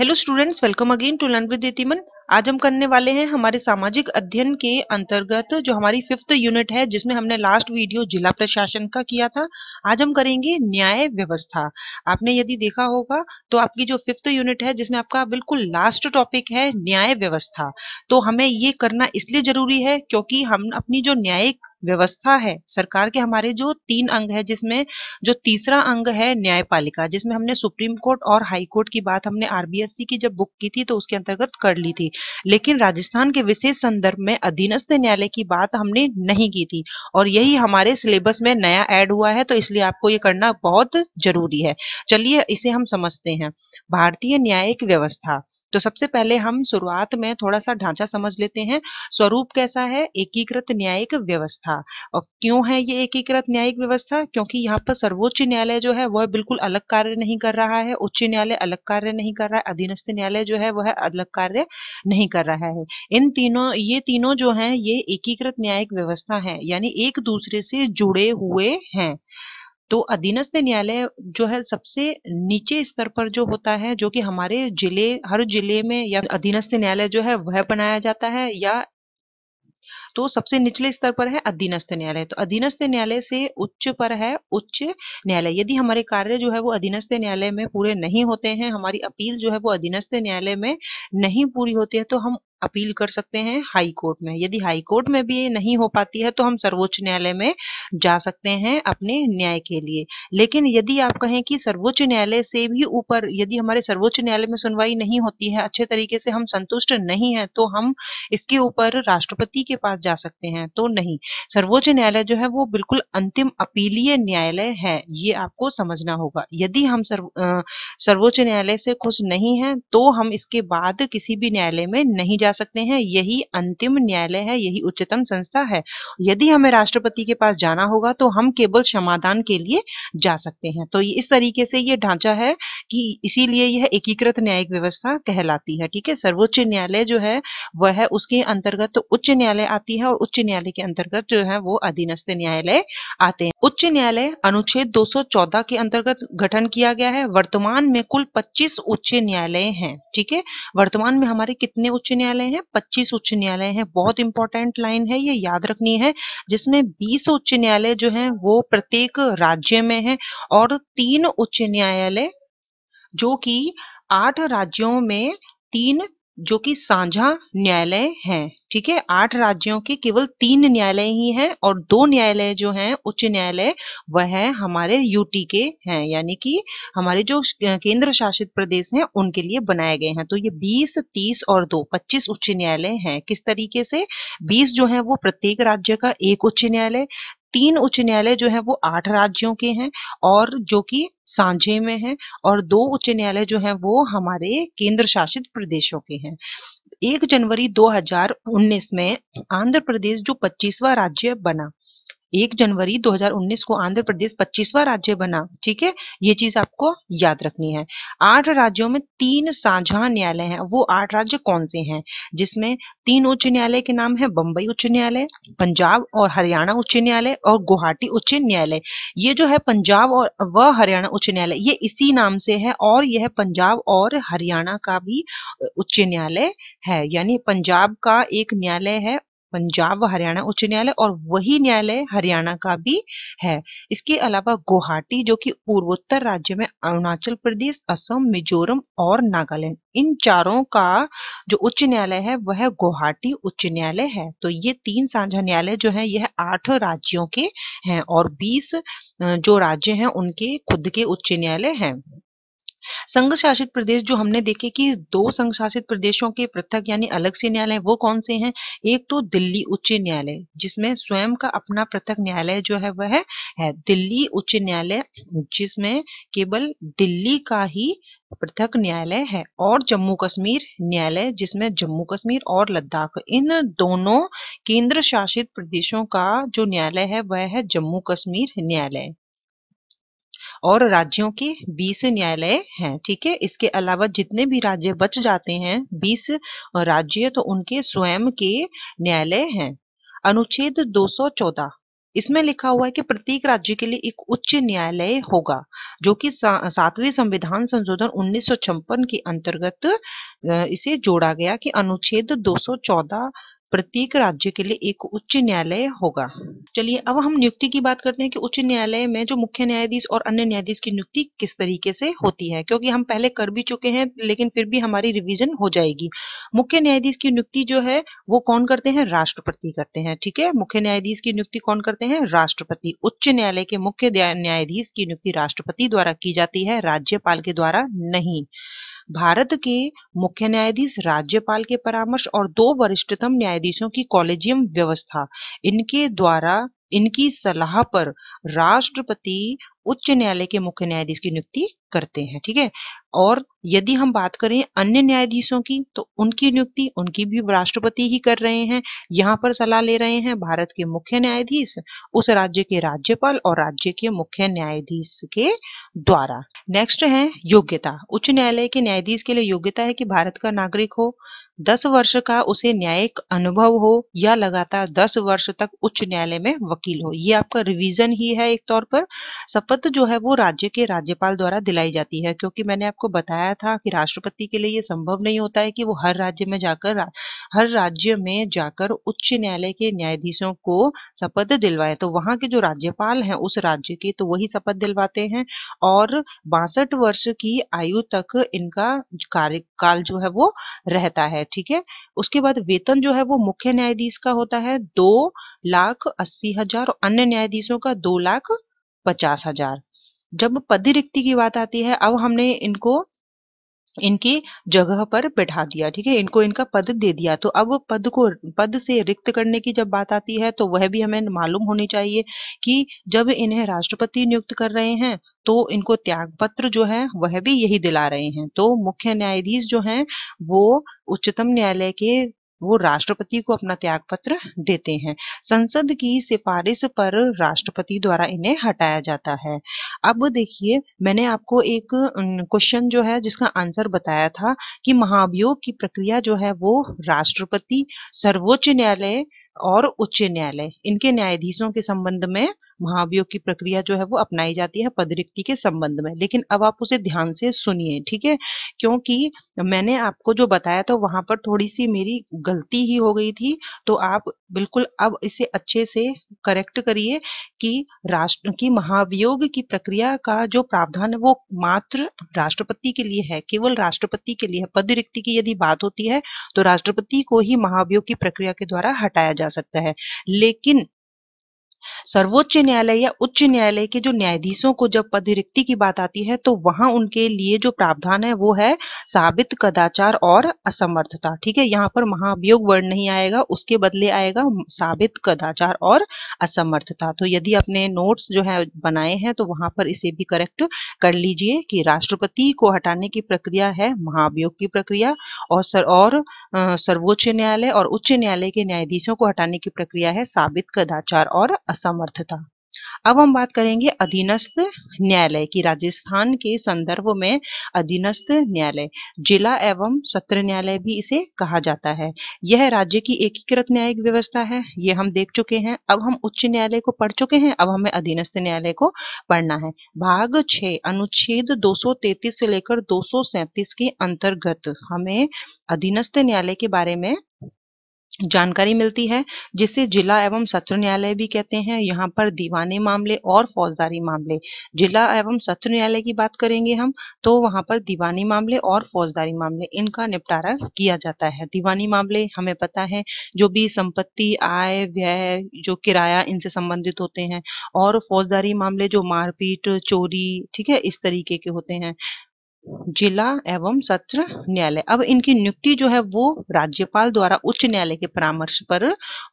hello students welcome again to learn with Timan आज हम करने वाले हैं हमारे सामाजिक अध्ययन के अंतर्गत जो हमारी फिफ्थ यूनिट है जिसमें हमने लास्ट वीडियो जिला प्रशासन का किया था आज हम करेंगे न्याय व्यवस्था आपने यदि देखा होगा तो आपकी जो फिफ्थ यूनिट है जिसमें आपका बिल्कुल लास्ट टॉपिक है न्याय व्यवस्था तो हमें ये करना इसलिए जरूरी है क्योंकि हम अपनी जो न्यायिक व्यवस्था है सरकार के हमारे जो तीन अंग है जिसमें जो तीसरा अंग है न्यायपालिका जिसमें हमने सुप्रीम कोर्ट और हाई कोर्ट की बात हमने आरबीएससी की जब बुक की थी तो उसके अंतर्गत कर ली थी लेकिन राजस्थान के विशेष संदर्भ में अधीनस्थ न्यायालय की बात हमने नहीं की थी और यही हमारे सिलेबस में नया एड हुआ है तो इसलिए आपको ये करना बहुत जरूरी है चलिए इसे हम समझते हैं भारतीय न्यायिक व्यवस्था तो सबसे पहले हम शुरुआत में थोड़ा सा ढांचा समझ लेते हैं स्वरूप कैसा है एकीकृत न्यायिक व्यवस्था व्यवस्था और क्यों है ये एकीकृत न्यायिक व्यवस्था क्योंकि यहाँ पर सर्वोच्च न्यायालय जो है वह बिल्कुल अलग कार्य नहीं कर रहा है उच्च न्यायालय अलग कार्य नहीं कर रहा है अधीनस्थ न्यायालय जो है वह अलग कार्य नहीं कर रहा है इन तीनों ये तीनों जो है ये एकीकृत न्यायिक व्यवस्था है यानी एक दूसरे से जुड़े हुए हैं तो अधीनस्थ न्यायालय जो है सबसे नीचे स्तर पर जो होता है जो कि हमारे जिले हर जिले में या अधीनस्थ न्यायालय जो है वह बनाया जाता है या तो सबसे निचले स्तर पर है अधीनस्थ न्यायालय तो अधीनस्थ न्यायालय से उच्च पर है उच्च न्यायालय यदि हमारे कार्य जो है वो अधीनस्थ न्यायालय में पूरे नहीं होते हैं हमारी अपील जो है वो अधीनस्थ न्यायालय में नहीं पूरी होती है तो हम अपील कर सकते हैं हाई कोर्ट में यदि हाई कोर्ट में भी नहीं हो पाती है तो हम सर्वोच्च न्यायालय में जा सकते हैं अपने न्याय के लिए लेकिन यदि आप कहें कि सर्वोच्च न्यायालय से भी ऊपर यदि हमारे सर्वोच्च न्यायालय में सुनवाई नहीं होती है अच्छे तरीके से हम संतुष्ट नहीं है तो हम इसके ऊपर राष्ट्रपति के पास जा सकते हैं तो नहीं सर्वोच्च न्यायालय जो है वो बिल्कुल अंतिम अपीलीय न्यायालय है ये आपको समझना होगा यदि हम सर्वोच्च न्यायालय से खुश नहीं है तो हम इसके बाद किसी भी न्यायालय में नहीं जा जा सकते हैं यही अंतिम न्यायालय है यही उच्चतम संस्था है यदि हमें राष्ट्रपति के पास जाना होगा तो हम केवल समाधान के लिए जा सकते हैं तो इस तरीके से ये ढांचा है कि इसीलिए यह एकीकृत न्यायिक व्यवस्था कहलाती है ठीक है सर्वोच्च न्यायालय जो है वह है उसके अंतर्गत तो उच्च न्यायालय आती है और उच्च न्यायालय के अंतर्गत जो है वो अधीनस्थ न्यायालय आते हैं उच्च न्यायालय अनुच्छेद 214 के अंतर्गत गठन किया गया है वर्तमान में कुल 25 उच्च न्यायालय हैं ठीक है वर्तमान में हमारे कितने उच्च न्यायालय न्यायालय हैं पच्चीस उच्च न्यायालय हैं बहुत इंपॉर्टेंट लाइन है ये याद रखनी है जिसमें बीस उच्च न्यायालय जो है वो प्रत्येक राज्य में है और तीन उच्च न्यायालय जो कि आठ राज्यों में तीन जो कि साझा न्यायालय हैं ठीक है आठ राज्यों के केवल तीन न्यायालय ही हैं और दो न्यायालय जो हैं उच्च न्यायालय वह है हमारे यूटी के हैं यानी कि हमारे जो केंद्र शासित प्रदेश हैं उनके लिए बनाए गए हैं तो ये 20, 30 और दो 25 उच्च न्यायालय हैं किस तरीके से 20 जो है वो प्रत्येक राज्य का एक उच्च न्यायालय तीन उच्च न्यायालय जो है वो आठ राज्यों के हैं और जो कि सांझे में हैं और दो उच्च न्यायालय जो है वो हमारे केंद्र शासित प्रदेशों के हैं एक जनवरी 2019 में आंध्र प्रदेश जो 25वां राज्य बना एक जनवरी 2019 को आंध्र प्रदेश 25वां राज्य बना ठीक है ये चीज आपको याद रखनी है आठ राज्यों में तीन साझा न्यायालय हैं वो आठ राज्य कौन से हैं जिसमें तीन उच्च न्यायालय के नाम है बंबई उच्च न्यायालय पंजाब और हरियाणा उच्च न्यायालय और गुवाहाटी उच्च न्यायालय ये जो है पंजाब और व हरियाणा उच्च न्यायालय ये इसी नाम से है और यह पंजाब और हरियाणा का भी उच्च न्यायालय है यानी पंजाब का एक न्यायालय है पंजाब व हरियाणा उच्च न्यायालय और वही न्यायालय हरियाणा का भी है इसके अलावा गुवाहाटी जो कि पूर्वोत्तर राज्य में अरुणाचल प्रदेश असम मिजोरम और नागालैंड इन चारों का जो उच्च न्यायालय है वह गुवाहाटी उच्च न्यायालय है तो ये तीन साझा न्यायालय जो है यह आठ राज्यों के हैं और बीस जो राज्य हैं उनके खुद के उच्च न्यायालय हैं संघ शासित प्रदेश जो हमने देखे कि दो संघ शासित प्रदेशों के पृथक यानी अलग से न्यायालय वो कौन से हैं एक तो दिल्ली उच्च न्यायालय जिसमें स्वयं का अपना पृथक न्यायालय जो है वह है दिल्ली उच्च न्यायालय जिसमें केवल दिल्ली का ही पृथक न्यायालय है और जम्मू कश्मीर न्यायालय जिसमें जम्मू कश्मीर और लद्दाख इन दोनों केंद्र शासित प्रदेशों का जो न्यायालय है वह है जम्मू कश्मीर न्यायालय और राज्यों के 20 न्यायालय हैं ठीक है इसके अलावा जितने भी राज्य बच जाते हैं 20 राज्य तो उनके स्वयं के न्यायालय हैं अनुच्छेद 214 इसमें लिखा हुआ है कि प्रत्येक राज्य के लिए एक उच्च न्यायालय होगा जो कि सातवें संविधान संशोधन उन्नीस के अंतर्गत इसे जोड़ा गया कि अनुच्छेद 214 प्रत्येक राज्य के लिए एक उच्च न्यायालय होगा चलिए अब हम नियुक्ति की बात करते हैं कि उच्च न्यायालय में जो मुख्य न्यायाधीश और अन्य न्यायाधीश की नियुक्ति किस तरीके से होती है क्योंकि हम पहले कर भी चुके हैं लेकिन फिर भी हमारी रिविजन हो जाएगी मुख्य न्यायाधीश की नियुक्ति जो है वो कौन करते हैं राष्ट्रपति करते हैं ठीक है मुख्य न्यायाधीश की नियुक्ति कौन करते हैं राष्ट्रपति उच्च न्यायालय के मुख्य न्यायाधीश की नियुक्ति राष्ट्रपति द्वारा की जाती है राज्यपाल के द्वारा नहीं भारत के मुख्य न्यायाधीश राज्यपाल के परामर्श और दो वरिष्ठतम न्यायाधीशों की कॉलेजियम व्यवस्था इनके द्वारा इनकी सलाह पर राष्ट्रपति उच्च न्यायालय के मुख्य न्यायाधीश की नियुक्ति करते हैं ठीक है और यदि हम बात करें अन्य न्यायाधीशों की तो उनकी नियुक्ति उनकी भी राष्ट्रपति ही कर रहे हैं यहाँ पर सलाह ले रहे हैं भारत के मुख्य न्यायाधीश उस राज्य के राज्यपाल और राज्य के मुख्य न्यायाधीश के द्वारा नेक्स्ट है योग्यता उच्च न्यायालय के न्यायाधीश के लिए योग्यता है कि भारत का नागरिक हो दस वर्ष का उसे न्यायिक अनुभव हो या लगातार दस वर्ष तक उच्च न्यायालय में वकील हो ये आपका रिविजन ही है एक तौर पर सब शपथ जो है वो राज्य के राज्यपाल द्वारा दिलाई जाती है क्योंकि मैंने आपको बताया था कि राष्ट्रपति के लिए ये संभव नहीं होता है कि वो हर राज्य में जाकर हर राज्य में जाकर उच्च न्यायालय के न्यायाधीशों को शपथ दिलवाए तो वहां के जो राज्यपाल हैं उस राज्य के तो वही शपथ दिलवाते हैं और बासठ वर्ष की आयु तक इनका कार्यकाल जो है वो रहता है ठीक है उसके बाद वेतन जो है वो मुख्य न्यायाधीश का होता है दो लाख अस्सी हजार और अन्य न्यायाधीशों का दो लाख पचास हजार जब पद रिक्ति की बात आती है अब हमने इनको इनकी जगह पर बैठा दिया ठीक है इनको इनका पद दे दिया तो अब पद को पद से रिक्त करने की जब बात आती है तो वह भी हमें मालूम होनी चाहिए कि जब इन्हें राष्ट्रपति नियुक्त कर रहे हैं तो इनको त्याग पत्र जो है वह भी यही दिला रहे हैं तो मुख्य न्यायाधीश जो हैं वो उच्चतम न्यायालय के वो राष्ट्रपति को अपना त्याग पत्र देते हैं संसद की सिफारिश पर राष्ट्रपति द्वारा इन्हें हटाया जाता है अब देखिए मैंने आपको एक क्वेश्चन जो है जिसका आंसर बताया था कि महाभियोग की प्रक्रिया जो है वो राष्ट्रपति सर्वोच्च न्यायालय और उच्च न्यायालय इनके न्यायाधीशों के संबंध में महाभियोग की प्रक्रिया जो है वो अपनाई जाती है पदरिक्ति के संबंध में लेकिन अब आप उसे ध्यान से सुनिए ठीक है क्योंकि मैंने आपको जो बताया था वहां पर थोड़ी सी मेरी गलती ही हो गई थी तो आप बिल्कुल अब इसे अच्छे से करेक्ट करिए कि राष्ट्र की महाभियोग की प्रक्रिया का जो प्रावधान है वो मात्र राष्ट्रपति के लिए है केवल राष्ट्रपति के लिए पद रिक्ति की यदि बात होती है तो राष्ट्रपति को ही महाभियोग की प्रक्रिया के द्वारा हटाया जा सकता है लेकिन सर्वोच्च न्यायालय या उच्च न्यायालय के जो न्यायाधीशों को जब पद रिक्ति की बात आती है तो वहां उनके लिए जो प्रावधान है वो है साबित कदाचार और असमर्थता ठीक है यहाँ पर महाभियोग वर्ण नहीं आएगा उसके बदले आएगा साबित कदाचार और असमर्थता तो यदि अपने नोट्स जो है बनाए हैं तो वहां पर इसे भी करेक्ट कर लीजिए कि राष्ट्रपति को हटाने की प्रक्रिया है महाभियोग की प्रक्रिया और सर और सर्वोच्च न्यायालय और उच्च न्यायालय के न्यायाधीशों को हटाने की प्रक्रिया है साबित कदाचार और असमर्थता अब हम बात करेंगे अधीनस्थ न्यायालय की राजस्थान के संदर्भ में अधीनस्थ न्यायालय जिला एवं सत्र न्यायालय भी इसे कहा जाता है यह राज्य की एकीकृत न्यायिक व्यवस्था है यह हम देख चुके हैं अब हम उच्च न्यायालय को पढ़ चुके हैं अब हमें अधीनस्थ न्यायालय को पढ़ना है भाग छः अनुच्छेद 233 से लेकर दो के अंतर्गत हमें अधीनस्थ न्यायालय के बारे में जानकारी मिलती है जिसे जिला एवं सत्र न्यायालय भी कहते हैं यहाँ पर दीवाने मामले और फौजदारी मामले जिला एवं सत्र न्यायालय की बात करेंगे हम तो वहाँ पर दीवानी मामले और फौजदारी मामले इनका निपटारा किया जाता है दीवानी मामले हमें पता है जो भी संपत्ति आय व्यय जो किराया इनसे संबंधित होते हैं और फौजदारी मामले जो मारपीट चोरी ठीक है इस तरीके के होते हैं जिला एवं सत्र न्यायालय अब इनकी नियुक्ति जो है वो राज्यपाल द्वारा उच्च न्यायालय के परामर्श पर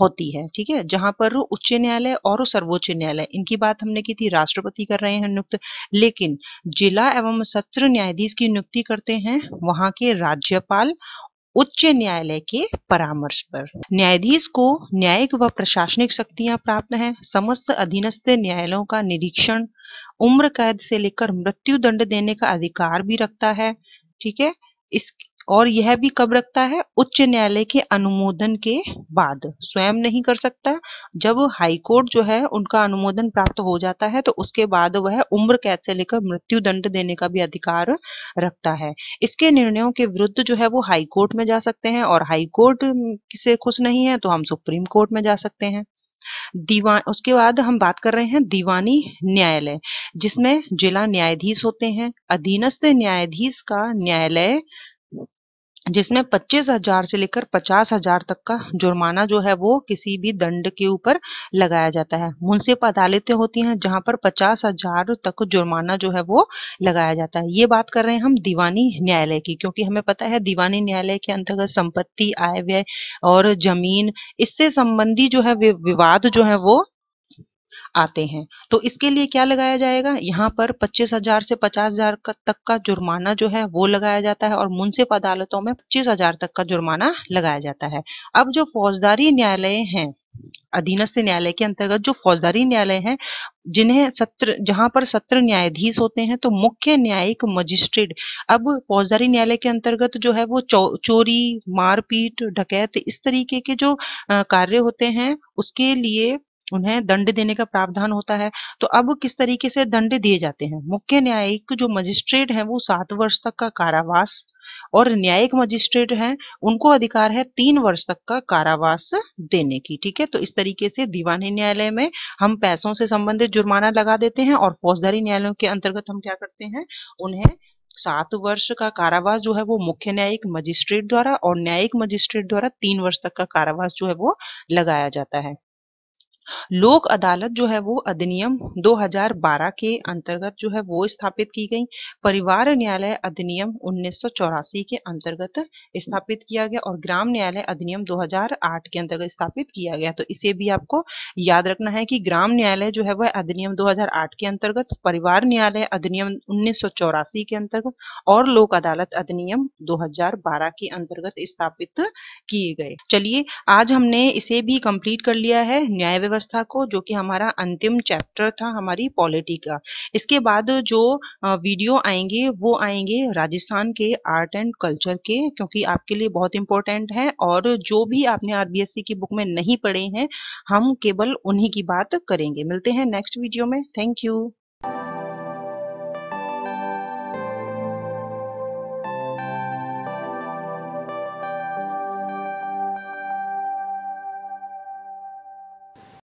होती है ठीक है जहां पर उच्च न्यायालय और सर्वोच्च न्यायालय इनकी बात हमने की थी राष्ट्रपति कर रहे हैं नियुक्त लेकिन जिला एवं सत्र न्यायाधीश की नियुक्ति करते हैं वहां के राज्यपाल उच्च न्यायालय के परामर्श पर न्यायाधीश को न्यायिक व प्रशासनिक शक्तियां प्राप्त हैं समस्त अधीनस्थ न्यायालयों का निरीक्षण उम्र कैद से लेकर मृत्यु दंड देने का अधिकार भी रखता है ठीक है इस और यह भी कब रखता है उच्च न्यायालय के अनुमोदन के बाद स्वयं नहीं कर सकता जब हाई कोर्ट जो है उनका अनुमोदन प्राप्त हो जाता है तो उसके बाद वह उम्र कैद से लेकर मृत्यु दंड देने का भी अधिकार रखता है इसके निर्णयों के विरुद्ध जो है वो हाई कोर्ट में जा सकते हैं और हाई कोर्ट से खुश नहीं है तो हम सुप्रीम कोर्ट में जा सकते हैं दीवान उसके बाद हम बात कर रहे हैं दीवानी न्यायालय जिसमें जिला न्यायाधीश होते हैं अधीनस्थ न्यायाधीश का न्यायालय जिसमें पच्चीस हजार से लेकर पचास हजार तक का जुर्माना जो है वो किसी भी दंड के ऊपर लगाया जाता है मुंसिफ अदालतें होती हैं जहां पर पचास हजार तक जुर्माना जो है वो लगाया जाता है ये बात कर रहे हैं हम दीवानी न्यायालय की क्योंकि हमें पता है दीवानी न्यायालय के अंतर्गत संपत्ति आय व्यय और जमीन इससे संबंधी जो है विवाद जो है वो आते हैं तो इसके लिए क्या लगाया जाएगा यहाँ पर पच्चीस हजार से पचास हजार तक का जुर्माना जो है वो लगाया जाता है और मुंसिफ अदालतों में पच्चीस हजार तक का जुर्माना लगाया जाता है अब जो फौजदारी न्यायालय हैं अधीनस्थ न्यायालय के अंतर्गत जो फौजदारी न्यायालय हैं जिन्हें सत्र जहां पर सत्र न्यायाधीश होते हैं तो मुख्य न्यायिक मजिस्ट्रेट अब फौजदारी न्यायालय के अंतर्गत जो है वो चो, चोरी मारपीट डकैत इस तरीके के जो कार्य होते हैं उसके लिए उन्हें दंड देने का प्रावधान होता है तो अब किस तरीके से दंड दिए जाते हैं मुख्य न्यायिक जो मजिस्ट्रेट हैं वो सात वर्ष तक का कारावास और न्यायिक मजिस्ट्रेट हैं उनको अधिकार है तीन वर्ष तक का कारावास देने की ठीक है तो इस तरीके से दीवानी न्यायालय में हम पैसों से संबंधित जुर्माना लगा देते हैं और फौजदारी न्यायालयों के अंतर्गत हम क्या करते हैं उन्हें सात वर्ष का कारावास जो है वो मुख्य न्यायिक मजिस्ट्रेट द्वारा और न्यायिक मजिस्ट्रेट द्वारा तीन वर्ष तक का कारावास जो है वो लगाया जाता है लोक अदालत जो है वो अधिनियम 2012 के अंतर्गत जो है वो स्थापित की गई परिवार न्यायालय अधिनियम उन्नीस के अंतर्गत स्थापित किया गया और ग्राम न्यायालय अधिनियम 2008 के अंतर्गत स्थापित किया गया तो इसे भी आपको याद रखना है कि ग्राम न्यायालय जो है वह अधिनियम 2008 के अंतर्गत परिवार न्यायालय अधिनियम उन्नीस के अंतर्गत और लोक अदालत अधिनियम दो के अंतर्गत स्थापित किए गए चलिए आज हमने इसे भी कंप्लीट कर लिया है न्याय व्यवस्था को जो कि हमारा अंतिम चैप्टर था हमारी पॉलिटी का इसके बाद जो वीडियो आएंगे वो आएंगे राजस्थान के आर्ट एंड कल्चर के क्योंकि आपके लिए बहुत इंपॉर्टेंट है और जो भी आपने आरबीएससी की बुक में नहीं पढ़े हैं हम केवल उन्हीं की बात करेंगे मिलते हैं नेक्स्ट वीडियो में थैंक यू